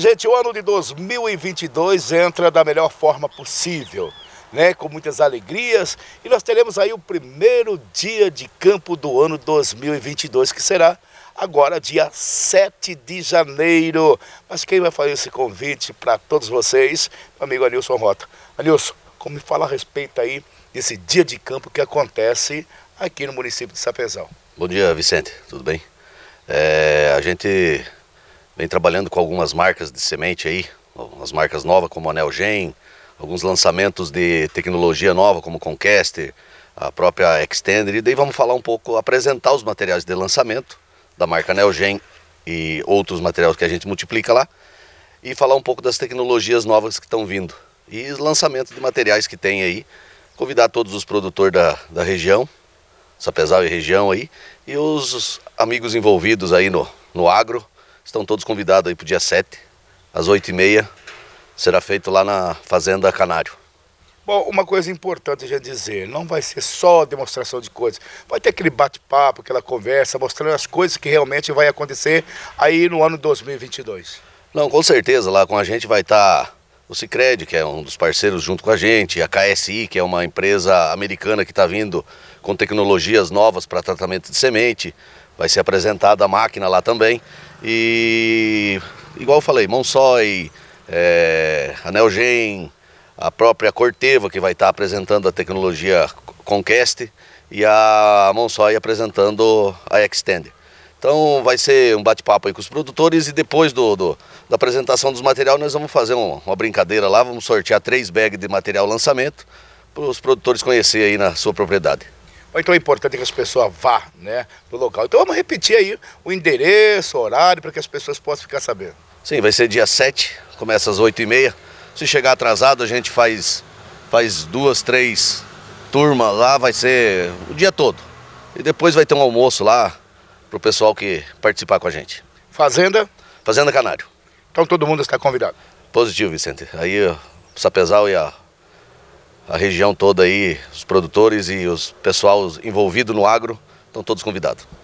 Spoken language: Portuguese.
Gente, o ano de 2022 entra da melhor forma possível, né? com muitas alegrias, e nós teremos aí o primeiro dia de campo do ano 2022, que será agora dia 7 de janeiro. Mas quem vai fazer esse convite para todos vocês? Meu amigo Anilson Rota. Anilson, como me fala a respeito aí desse dia de campo que acontece aqui no município de Sapezal? Bom dia, Vicente. Tudo bem? É, a gente Vem trabalhando com algumas marcas de semente aí, algumas marcas novas como a Nelgen, alguns lançamentos de tecnologia nova como Conquester, a própria Extender. E daí vamos falar um pouco, apresentar os materiais de lançamento da marca Nelgen e outros materiais que a gente multiplica lá. E falar um pouco das tecnologias novas que estão vindo. E lançamento de materiais que tem aí. Convidar todos os produtores da, da região, Sapezal e região aí, e os amigos envolvidos aí no, no agro, estão todos convidados aí para o dia 7, às 8h30, será feito lá na Fazenda Canário. Bom, uma coisa importante a gente dizer, não vai ser só demonstração de coisas, vai ter aquele bate-papo, aquela conversa, mostrando as coisas que realmente vai acontecer aí no ano 2022. Não, com certeza, lá com a gente vai estar tá o Cicred, que é um dos parceiros junto com a gente, a KSI, que é uma empresa americana que está vindo com tecnologias novas para tratamento de semente, vai ser apresentada a máquina lá também. E, igual eu falei, Monsói, é, Anelgen, a própria Corteva, que vai estar apresentando a tecnologia Conquest, e a Monsói apresentando a Extender. Então vai ser um bate-papo aí com os produtores e depois do, do da apresentação dos materiais nós vamos fazer um, uma brincadeira lá, vamos sortear três bags de material lançamento para os produtores conhecerem aí na sua propriedade. Então é importante que as pessoas vá né, no local. Então vamos repetir aí o endereço, o horário, para que as pessoas possam ficar sabendo. Sim, vai ser dia 7, começa às 8h30. Se chegar atrasado, a gente faz, faz duas, três turmas lá, vai ser o dia todo. E depois vai ter um almoço lá para o pessoal que participar com a gente. Fazenda? Fazenda Canário. Então todo mundo está convidado. Positivo, Vicente. Aí o Sapezal e a a região toda aí, os produtores e os pessoal envolvido no agro, estão todos convidados.